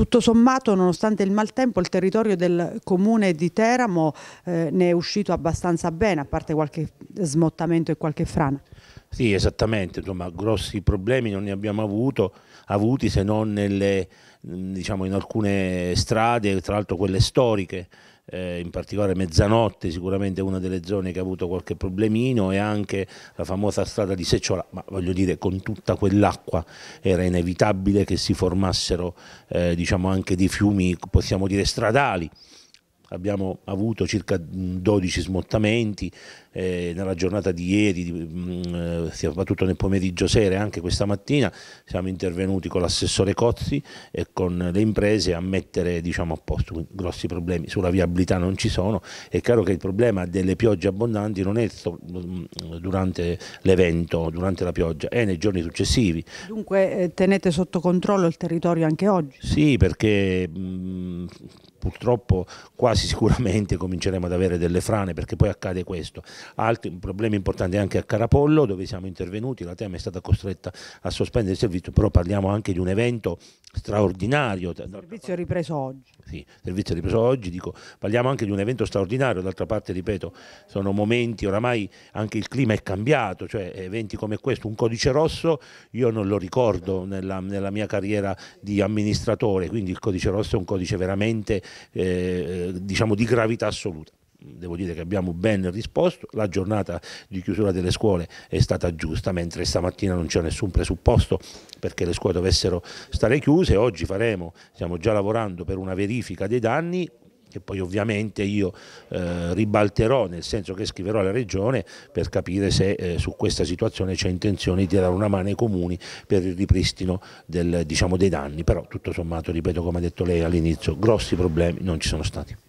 Tutto sommato, nonostante il maltempo, il territorio del comune di Teramo eh, ne è uscito abbastanza bene, a parte qualche smottamento e qualche frana. Sì, esattamente, insomma, grossi problemi non ne abbiamo avuto, avuti se non nelle, diciamo, in alcune strade, tra l'altro quelle storiche, eh, in particolare mezzanotte sicuramente una delle zone che ha avuto qualche problemino e anche la famosa strada di Secciola, ma voglio dire con tutta quell'acqua era inevitabile che si formassero eh, diciamo anche dei fiumi, possiamo dire stradali abbiamo avuto circa 12 mm, smottamenti eh, nella giornata di ieri, mm, eh, soprattutto nel pomeriggio sera e anche questa mattina siamo intervenuti con l'assessore Cozzi e con le imprese a mettere diciamo, a posto grossi problemi sulla viabilità non ci sono, è chiaro che il problema delle piogge abbondanti non è mm, durante l'evento, durante la pioggia, è nei giorni successivi. Dunque eh, tenete sotto controllo il territorio anche oggi? Sì, perché mh, purtroppo quasi sicuramente cominceremo ad avere delle frane perché poi accade questo. Altri problemi importanti anche a Carapollo dove siamo intervenuti, la TEM è stata costretta a sospendere il servizio, però parliamo anche di un evento straordinario. Il servizio ripreso oggi. Sì, servizio ripreso oggi, dico, parliamo anche di un evento straordinario, d'altra parte, ripeto, sono momenti, oramai anche il clima è cambiato, cioè eh, eventi come questo, un codice rosso, io non lo ricordo nella, nella mia carriera di amministratore, quindi il codice rosso è un codice veramente, eh, eh diciamo, di gravità assoluta devo dire che abbiamo ben risposto, la giornata di chiusura delle scuole è stata giusta, mentre stamattina non c'è nessun presupposto perché le scuole dovessero stare chiuse, oggi faremo, stiamo già lavorando per una verifica dei danni, che poi ovviamente io eh, ribalterò nel senso che scriverò alla Regione per capire se eh, su questa situazione c'è intenzione di dare una mano ai comuni per il ripristino del, diciamo, dei danni, però tutto sommato, ripeto come ha detto lei all'inizio, grossi problemi non ci sono stati.